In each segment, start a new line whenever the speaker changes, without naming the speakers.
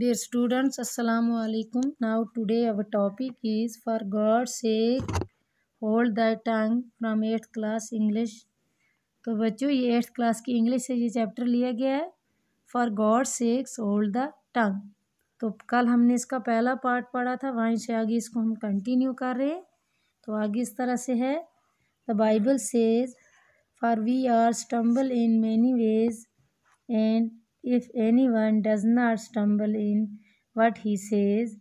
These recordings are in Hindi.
Dear students Assalamu alaikum. Now today our topic is for God's sake hold thy tongue from 8th class English. तो बच्चों ये एट्थ क्लास की इंग्लिश से ये चैप्टर लिया गया है for God sakes hold the tongue तो कल हमने इसका पहला पार्ट पढ़ा था वहीं से आगे इसको हम कंटिन्यू कर रहे हैं तो आगे इस तरह से है the Bible says for we are stumble in many ways and If anyone does not stumble in what he says,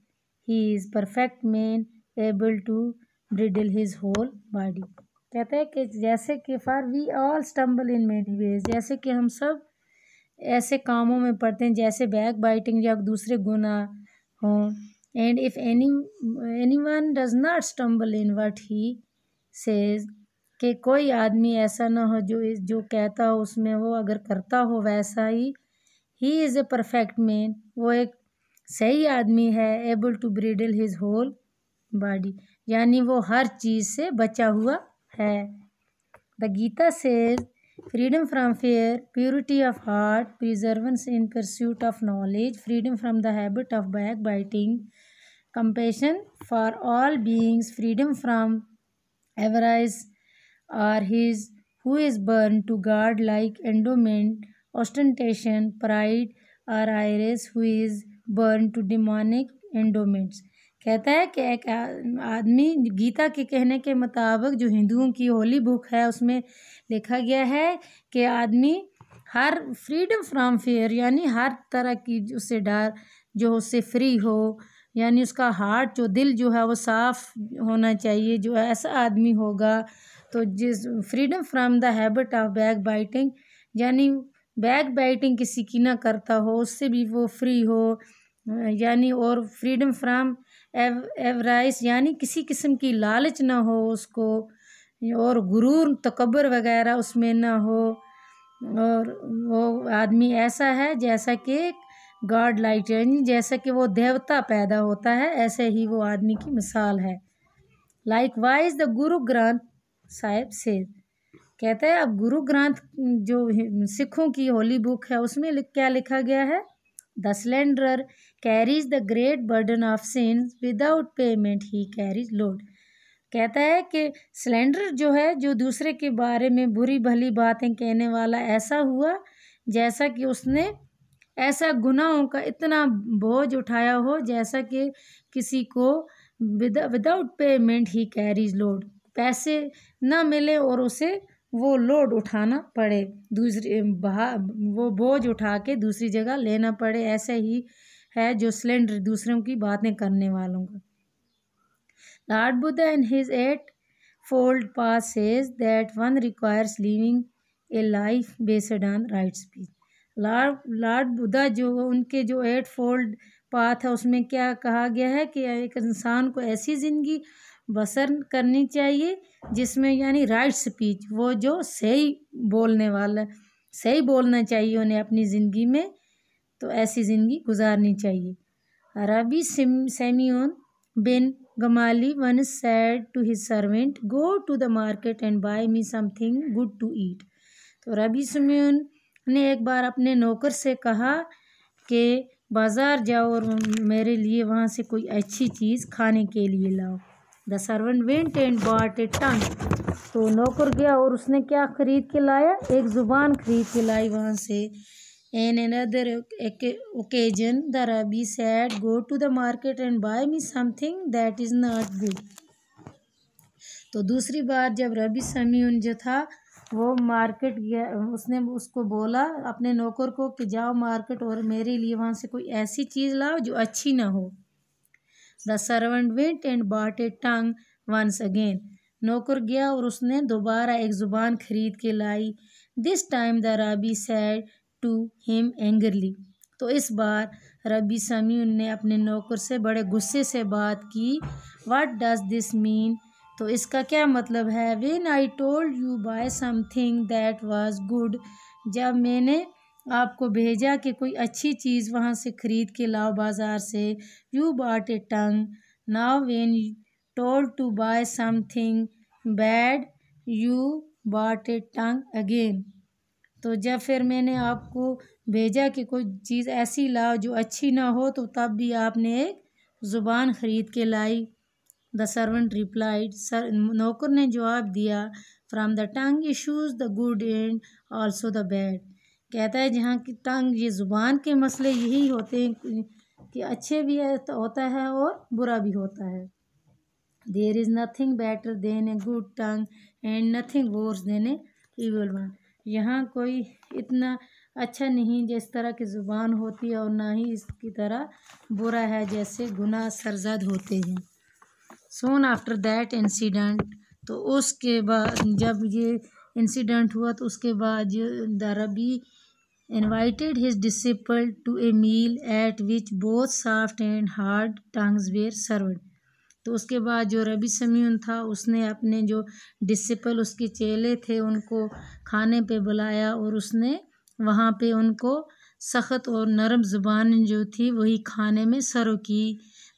he is perfect man able to bridle his whole body. कहते हैं कि जैसे कि for we all stumble in many ways जैसे कि हम सब ऐसे कामों में पड़ते हैं जैसे बैक बाइटिंग या दूसरे गुना हों and if any any one does not stumble in what he says कि कोई आदमी ऐसा ना हो जो जो कहता हो उसमें वो अगर करता हो वैसा ही he is a perfect man वो एक सही आदमी है able to bridle his whole body यानी वो हर चीज से बचा हुआ है the Gita says freedom from fear purity of heart perseverance in pursuit of knowledge freedom from the habit of back biting compassion for all beings freedom from avarice are his who is born to godlike endowment ostentation pride or Iris हुईज born to demonic endowments कहता है कि एक आदमी गीता के कहने के मुताबिक जो हिंदुओं की होली बुक है उसमें लिखा गया है कि आदमी हर फ्रीडम फ्रॉम फेयर यानी हर तरह की उससे डर जो उससे फ्री हो यानी उसका हार्ट जो दिल जो है वो साफ़ होना चाहिए जो ऐसा आदमी होगा तो जिस freedom from the habit of back biting यानी बैक बाइटिंग किसी की ना करता हो उससे भी वो फ्री हो यानी और फ्रीडम फ्राम एव एवराइस यानी किसी किस्म की लालच ना हो उसको और गुरूर तकबर वगैरह उसमें ना हो और वो आदमी ऐसा है जैसा कि गॉड लाइट यानी जैसा कि वो देवता पैदा होता है ऐसे ही वो आदमी की मिसाल है लाइक वाइज द गुरु ग्रंथ साहिब से कहते हैं अब गुरु ग्रंथ जो सिखों की होली बुक है उसमें क्या लिखा गया है the cylinder carries the great burden of sense without payment he carries load कहता है कि सिलेंडर जो है जो दूसरे के बारे में बुरी भली बातें कहने वाला ऐसा हुआ जैसा कि उसने ऐसा गुनाहों का इतना बोझ उठाया हो जैसा कि किसी को without payment he carries load पैसे ना मिले और उसे वो लोड उठाना पड़े दूसरी वो बोझ उठा के दूसरी जगह लेना पड़े ऐसे ही है जो सिलेंडर दूसरों की बातें करने वालों का lord Buddha in his eight fold path says that one requires living a life based on right speech lord lord Buddha जो उनके जो एट फोल्ड पाथ है उसमें क्या कहा गया है कि एक इंसान को ऐसी ज़िंदगी बसर करनी चाहिए जिसमें यानी राइट स्पीच वो जो सही बोलने वाला सही बोलना चाहिए उन्हें अपनी ज़िंदगी में तो ऐसी ज़िंदगी गुजारनी चाहिए Rabbi Simeon ben Gamaliel once said to his servant go to the market and buy me something good to eat तो रबी सुमियन ने एक बार अपने नौकर से कहा कि बाज़ार जाओ और मेरे लिए वहाँ से कोई अच्छी चीज़ खाने के लिए लाओ the servant went and bought a tongue तो नौकर गया और उसने क्या खरीद के लाया एक ज़ुबान खरीद के लाई वहाँ से an another occasion the Rabbi said go to the market and buy me something that is not good तो दूसरी बार जब रबी समीन जो था वो मार्केट गया उसने उसको बोला अपने नौकर को कि जाओ मार्केट और मेरे लिए वहाँ से कोई ऐसी चीज़ लाओ जो अच्छी ना हो the servant went and bought a tongue once again नौकर गया और उसने दोबारा एक ज़ुबान खरीद के लाई this time the Rabbi said to him angrily तो इस बार रबी समी ने अपने नौकर से बड़े गुस्से से बात की वाट डज दिस मीन तो इसका क्या मतलब है when I told you buy something that was good जब मैंने आपको भेजा कि कोई अच्छी चीज़ वहाँ से ख़रीद के लाओ बाज़ार से you bought a tongue now when told to buy something bad you bought a tongue again तो जब फिर मैंने आपको भेजा कि कोई चीज़ ऐसी लाओ जो अच्छी ना हो तो तब भी आपने एक ज़ुबान ख़रीद के लाई द सर्वेंट रिप्लाइड सर नौकर ने जवाब दिया from the tongue issues the good and also the bad कहता है जहाँ की तंग ये ज़ुबान के मसले यही होते हैं कि अच्छे भी है तो होता है और बुरा भी होता है there is nothing better than a good tongue and nothing worse than evil one यहाँ कोई इतना अच्छा नहीं जिस तरह की ज़ुबान होती है और ना ही इसकी तरह बुरा है जैसे गुनाह सरजद होते हैं सोन आफ्टर दैट इंसीडेंट तो उसके बाद जब ये इंसिडेंट हुआ तो उसके बाद दरबी invited his disciple to a meal at which both soft and hard tongues were served तो उसके बाद जो रबी समून था उसने अपने जो डिसिपल उसके चेले थे उनको खाने पे बुलाया और उसने वहाँ पे उनको सख्त और नरम ज़ुबान जो थी वही खाने में सर्व की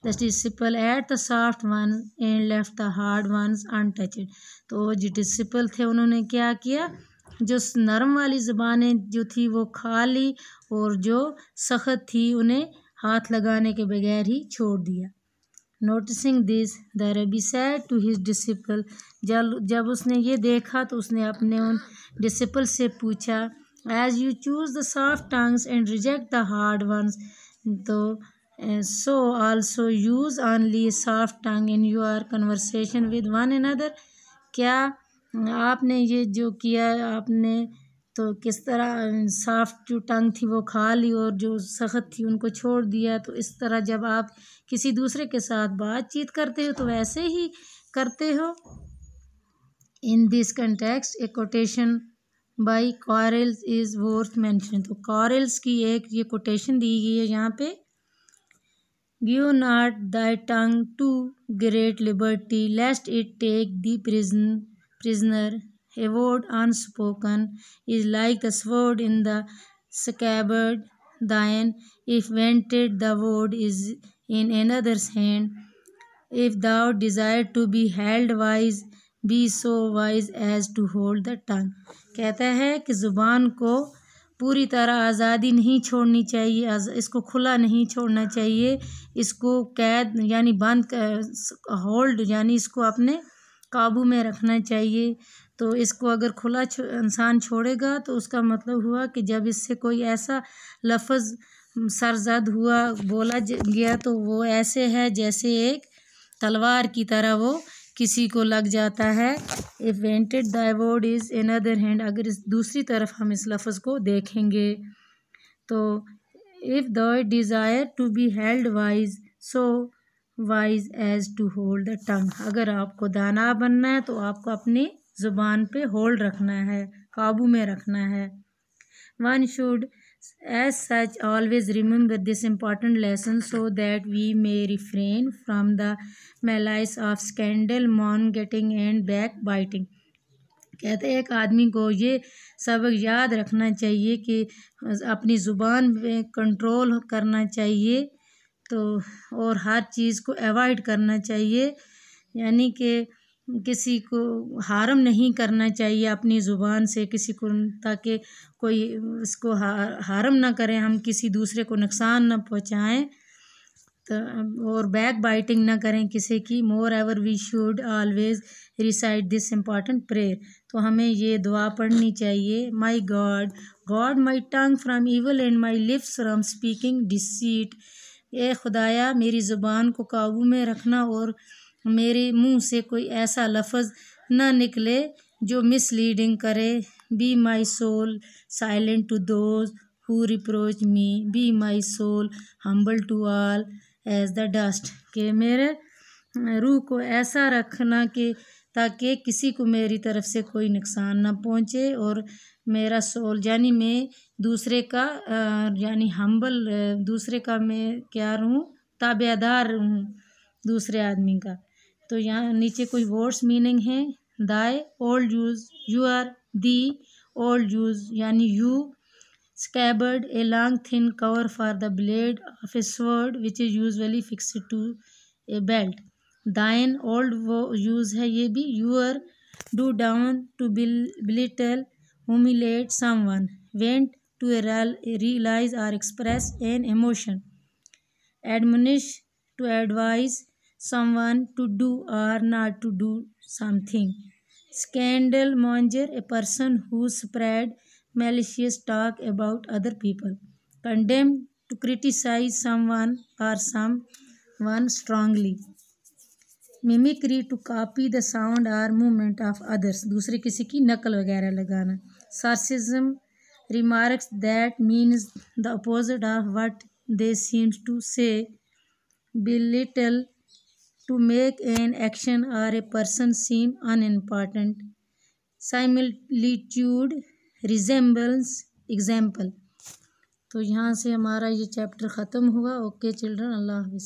the disciple ate the soft one and left the hard one untouched तो जो डिसिपल थे उन्होंने क्या किया जो नरम वाली ज़बानें जो थी वो खा ली और जो सख्त थी उन्हें हाथ लगाने के बगैर ही छोड़ दिया noticing this the Rabbi said to his disciple जल जब उसने ये देखा तो उसने अपने उन डिसिपल से पूछा as you choose the soft tongues and reject the hard ones तो so also use only soft tongue in your conversation with one another क्या आपने ये जो किया आपने तो किस तरह साफ़ जो टंग थी वो खा ली और जो सख्त थी उनको छोड़ दिया तो इस तरह जब आप किसी दूसरे के साथ बातचीत करते हो तो वैसे ही करते हो in this context a quotation by Quarles is worth mention तो कॉरल्स की एक ये कोटेशन दी गई है यहाँ पे give not thy tongue too great liberty lest it take thee prison prisoner. A word unspoken is like the sword in the scabbard. Thine, if wanted, the word is in another's hand. If thou desire to be held wise, be so wise as to hold the tongue कहता है कि ज़ुबान को पूरी तरह आज़ादी नहीं छोड़नी चाहिए इसको खुला नहीं छोड़ना चाहिए इसको कैद यानी बंद होल्ड यानी इसको अपने काबू में रखना चाहिए तो इसको अगर खुला इंसान छोड़ेगा तो उसका मतलब हुआ कि जब इससे कोई ऐसा लफज सरजद हुआ बोला गया तो वो ऐसे है जैसे एक तलवार की तरह वो किसी को लग जाता है a vented is in other hand अगर इस दूसरी तरफ हम इस लफ्ज़ को देखेंगे तो if the desire to be held wise so wise as to hold the tongue अगर आपको दाना बनना है तो आपको अपनी ज़ुबान पे होल्ड रखना है काबू में रखना है one should as such always remember this important lesson so that we may refrain from the malice of scandal mongering and back biting कहते हैं एक आदमी को ये सबक याद रखना चाहिए कि अपनी ज़ुबान में कंट्रोल करना चाहिए तो और हर चीज़ को एवॉइड करना चाहिए यानी कि किसी को हारम नहीं करना चाहिए अपनी ज़ुबान से किसी को ताकि कोई इसको हारम ना करें हम किसी दूसरे को नुकसान ना पहुँचाएँ तो और बैक बाइटिंग ना करें किसी की moreover we should always recite this important prayer तो हमें ये दुआ पढ़नी चाहिए my God God my tongue from evil and my lips from speaking deceit ए खुदाया मेरी ज़ुबान को काबू में रखना और मेरे मुंह से कोई ऐसा लफज ना निकले जो मिसलीडिंग करे be my soul silent to those who reproach me be my soul humble to all as the dust के मेरे रूह को ऐसा रखना कि ताकि किसी को मेरी तरफ से कोई नुकसान ना पहुँचे और मेरा सोल यानी मैं दूसरे का यानी हम्बल दूसरे का मैं क्या रहूँ ताबेदार हूँ दूसरे आदमी का तो यहाँ नीचे कोई वर्ड्स मीनिंग है thy old use you are the old use यानी you scabbard a long thin cover for the blade of a sword which is usually fix to a belt thine old वो यूज़ है ये भी you are do down to bill belittle humiliate someone, went to realize or express an emotion, admonish to advise someone to do or not to do something, scandal monger, a person who spread malicious talk about other people, condemn to criticize someone or some one strongly. mimicry to copy the sound or movement of others दूसरे किसी की नकल वगैरह लगाना sarcasm remarks that means the opposite of what they seem to say belittle to make an action or a person seem unimportant similitude resemblance example तो यहाँ से हमारा ये चैप्टर ख़त्म हुआ ओके चिल्ड्रन अल्लाह हाफिज़